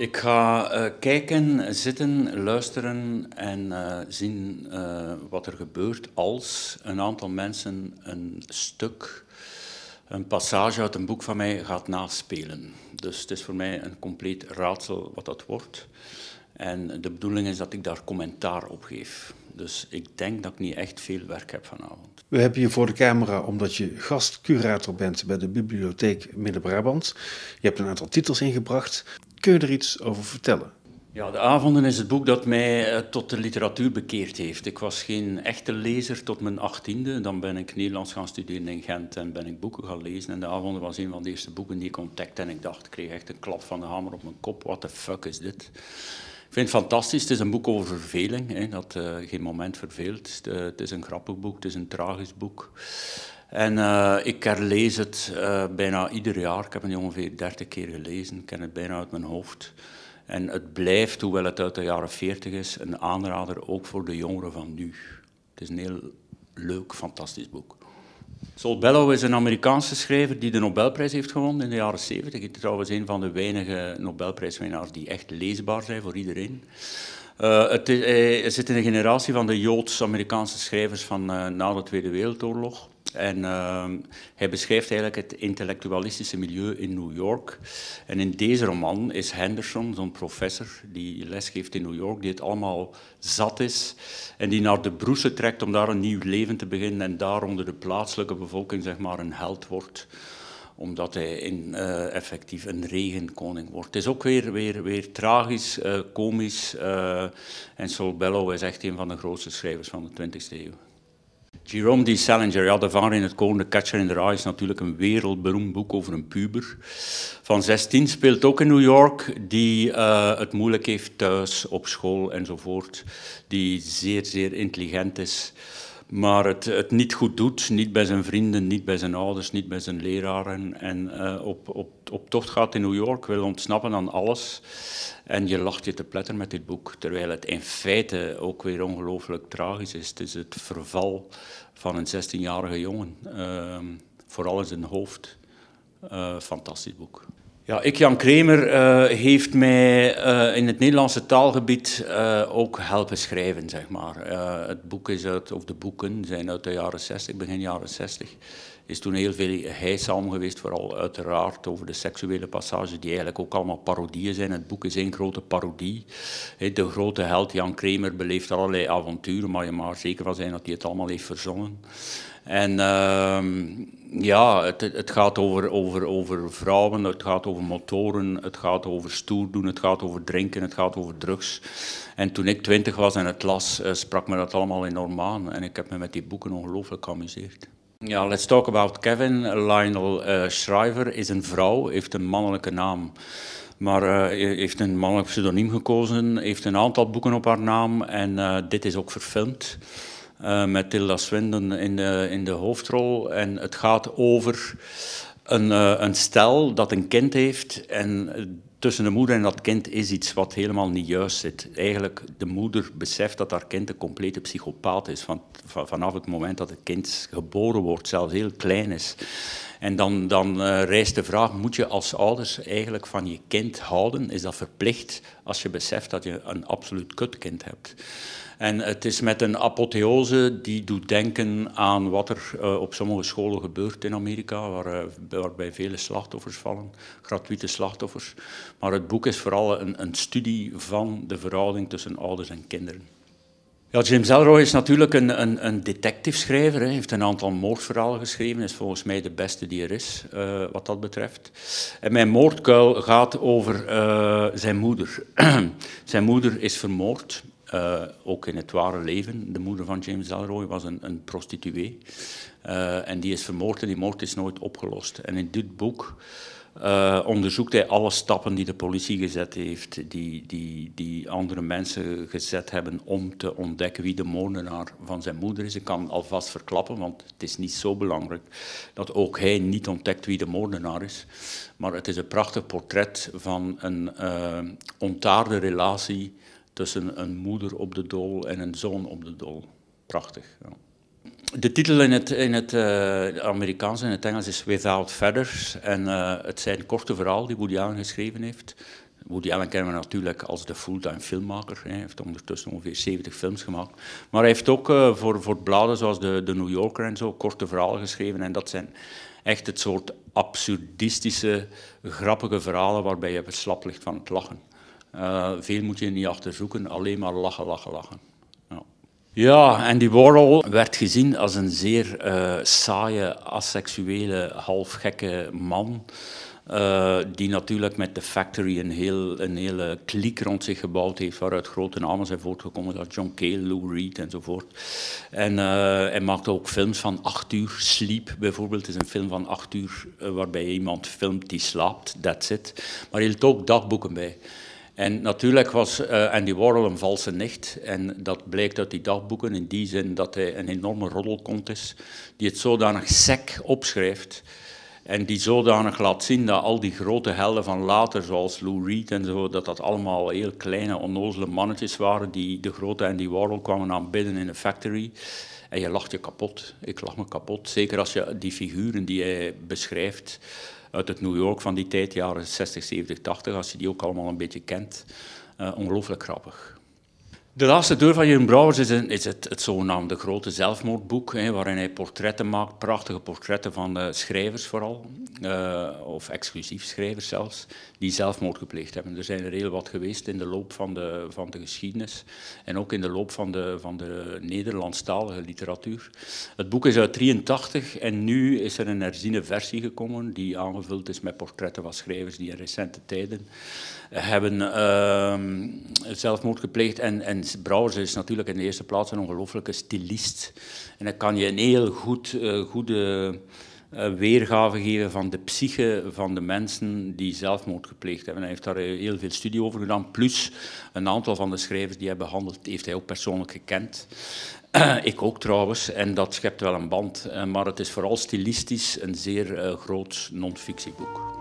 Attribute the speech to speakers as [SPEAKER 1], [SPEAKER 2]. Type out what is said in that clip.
[SPEAKER 1] Ik ga eh, kijken, zitten, luisteren en eh, zien eh, wat er gebeurt als een aantal mensen een stuk, een passage uit een boek van mij gaat naspelen. Dus het is voor mij een compleet raadsel wat dat wordt. En de bedoeling is dat ik daar commentaar op geef. Dus ik denk dat ik niet echt veel werk heb vanavond. We hebben je voor de camera omdat je gastcurator bent bij de Bibliotheek Midden-Brabant. Je hebt een aantal titels ingebracht. Kun je er iets over vertellen? Ja, De Avonden is het boek dat mij eh, tot de literatuur bekeerd heeft. Ik was geen echte lezer tot mijn achttiende. Dan ben ik Nederlands gaan studeren in Gent en ben ik boeken gaan lezen. En De Avonden was een van de eerste boeken die ik ontdekte. En ik dacht, ik kreeg echt een klap van de hamer op mijn kop. Wat the fuck is dit? Ik vind het fantastisch. Het is een boek over verveling, hè, dat eh, geen moment verveelt. Het, eh, het is een grappig boek, het is een tragisch boek. En eh, ik herlees het eh, bijna ieder jaar. Ik heb het ongeveer 30 keer gelezen. Ik ken het bijna uit mijn hoofd. En het blijft, hoewel het uit de jaren 40 is, een aanrader ook voor de jongeren van nu. Het is een heel leuk, fantastisch boek. Sol Bellow is een Amerikaanse schrijver die de Nobelprijs heeft gewonnen in de jaren 70. Het is trouwens een van de weinige Nobelprijswinnaars die echt leesbaar zijn voor iedereen. Uh, het hij eh, zit in de generatie van de Joods-Amerikaanse schrijvers van eh, na de Tweede Wereldoorlog. En ehm, hij beschrijft eigenlijk het intellectualistische milieu in New York. En in deze roman is Henderson, zo'n professor die lesgeeft in New York, die het allemaal zat is en die naar de broesen trekt om daar een nieuw leven te beginnen en daar onder de plaatselijke bevolking zeg maar een held wordt omdat hij in, eh, effectief een regenkoning wordt. Het is ook weer, weer, weer tragisch, eh, komisch. Eh, en Sol Bellow is echt een van de grootste schrijvers van de 20e eeuw. Jerome D. Salinger, de vanger in het koning, de Catcher in the Rye, is natuurlijk een wereldberoemd boek over een puber. Van 16 speelt ook in New York, die het moeilijk heeft thuis, op school enzovoort. Die zeer, zeer intelligent is maar het, het niet goed doet, niet bij zijn vrienden, niet bij zijn ouders, niet bij zijn leraren. En eh, op, op, op tocht gaat in New York, wil ontsnappen aan alles. En je lacht je te pletter met dit boek, terwijl het in feite ook weer ongelooflijk tragisch is. Het is het verval van een 16-jarige jongen, ehm, vooral in zijn hoofd. Eh, fantastisch boek. Ja, ik, Jan Kremer, eh, heeft mij eh, in het Nederlandse taalgebied eh, ook helpen schrijven, zeg maar. het boek is uit, of de boeken zijn uit de jaren 60, begin jaren 60. Is toen heel veel heilzaam geweest, vooral uiteraard over de seksuele passages, die eigenlijk ook allemaal parodieën zijn. Het boek is één grote parodie. De grote held Jan Kremer beleeft allerlei avonturen, maar je mag zeker van zijn dat hij het allemaal heeft verzonnen. En ehm, ja, het, het, gaat over, over, over vrouwen, het gaat over motoren, het gaat over stoer doen, het gaat over drinken, het gaat over drugs. En toen ik twintig was en het las, eh, sprak me dat allemaal enorm aan. En ik heb me met die boeken ongelooflijk geamuseerd. Ja, let's talk about Kevin. Lionel uh, Shriver is een vrouw, heeft een mannelijke naam. Maar eh, heeft een mannelijk pseudoniem gekozen, heeft een aantal boeken op haar naam en dit is ook verfilmd. Eh, met Tilda Swinden in de, in de hoofdrol. En het gaat over een, uh, een stel dat een kind heeft en tussen de moeder en dat kind is iets wat helemaal niet juist zit. Eigenlijk, de moeder beseft dat haar kind een complete psychopaat is. Van, vanaf het moment dat het kind geboren wordt, zelfs heel klein is. En dan, dan eh, rijst de vraag, moet je als ouders eigenlijk van je kind houden? Is dat verplicht als je beseft dat je een absoluut kutkind hebt? En het is met een apotheose die doet denken aan wat er eh, op sommige scholen gebeurt in Amerika, waar, eh, waarbij vele slachtoffers vallen, gratuite slachtoffers. Maar het boek is vooral een, een studie van de verhouding tussen ouders en kinderen. Ja, James Elroy is natuurlijk een, een, een detective-schrijver. Hij heeft een aantal moordverhalen geschreven. is volgens mij de beste die er is, eh, wat dat betreft. En mijn moordkuil gaat over eh, zijn moeder. zijn moeder is vermoord, eh, ook in het ware leven. De moeder van James Elroy was een, een prostituee. en die is vermoord en die moord is nooit opgelost. En in dit boek eh, onderzoekt hij alle stappen die de politie gezet heeft, die, die, die andere mensen gezet hebben om te ontdekken wie de moordenaar van zijn moeder is. Ik kan alvast verklappen, want het is niet zo belangrijk dat ook hij niet ontdekt wie de moordenaar is. Maar het is een prachtig portret van een uh, ontaarde relatie tussen een moeder op de dol en een zoon op de dol. Prachtig. Ja de titel in het, in het eh, Amerikaans en het Engels is Without Feathers. En eh, het zijn korte verhaal die Woody Allen geschreven heeft. Woody Allen kennen we natuurlijk als de fulltime filmmaker. Hij heeft ondertussen ongeveer 70 films gemaakt. Maar hij heeft ook eh, voor, voor bladen zoals de, de New Yorker en zo korte verhalen geschreven. En dat zijn echt het soort absurdistische, grappige verhalen waarbij je slap ligt van het lachen. veel moet je niet achterzoeken, alleen maar lachen, lachen, lachen. Ja, Andy Warhol werd gezien als een zeer eh, saaie, asexuele, halfgekke man. Eh, die natuurlijk met de Factory een, heel, een hele kliek rond zich gebouwd heeft, waaruit grote namen zijn voortgekomen, zoals John Cale, Lou Reed enzovoort. En eh, hij maakte ook films van acht uur Sleep bijvoorbeeld, is een film van acht uur uh, waarbij iemand filmt die slaapt, that's it. Maar hij hield ook dagboeken bij. En natuurlijk was uh, eh, Andy Warhol een valse nicht. En dat blijkt uit die dagboeken in die zin dat hij een enorme roddelkont is. Die het zodanig sec opschrijft. En die zodanig laat zien dat al die grote helden van later, zoals Lou Reed en zo, dat dat allemaal heel kleine, onnozele mannetjes waren die de grote Andy Warhol kwamen aanbidden in een factory. En je lacht je kapot. Ik lach me kapot. Zeker als je die figuren die hij beschrijft, uit het New York van die tijd, jaren 60, 70, 80, als je die ook allemaal een beetje kent. Eh, ongelooflijk grappig. De laatste deur van Jeroen Brouwers is, is het, het, zogenaamde grote zelfmoordboek, hè, waarin hij portretten maakt, prachtige portretten van eh, schrijvers vooral, eh, of exclusief schrijvers zelfs, die zelfmoord gepleegd hebben. Er zijn er heel wat geweest in de loop van de, van de geschiedenis en ook in de loop van de, van de Nederlandstalige literatuur. Het boek is uit 83 en nu is er een herziene versie gekomen die aangevuld is met portretten van schrijvers die in recente tijden hebben ehm, zelfmoord gepleegd en, en en Brouwers is natuurlijk in de eerste plaats een ongelofelijke stilist. En dan kan je een heel goed, eh, goede eh, weergave geven van de psyche van de mensen die zelfmoord gepleegd hebben. Hij heeft daar eh, heel veel studie over gedaan, plus een aantal van de schrijvers die hij behandeld heeft hij ook persoonlijk gekend. Ik ook trouwens, en dat schept wel een band. Maar het is vooral stilistisch een zeer groot non-fictieboek.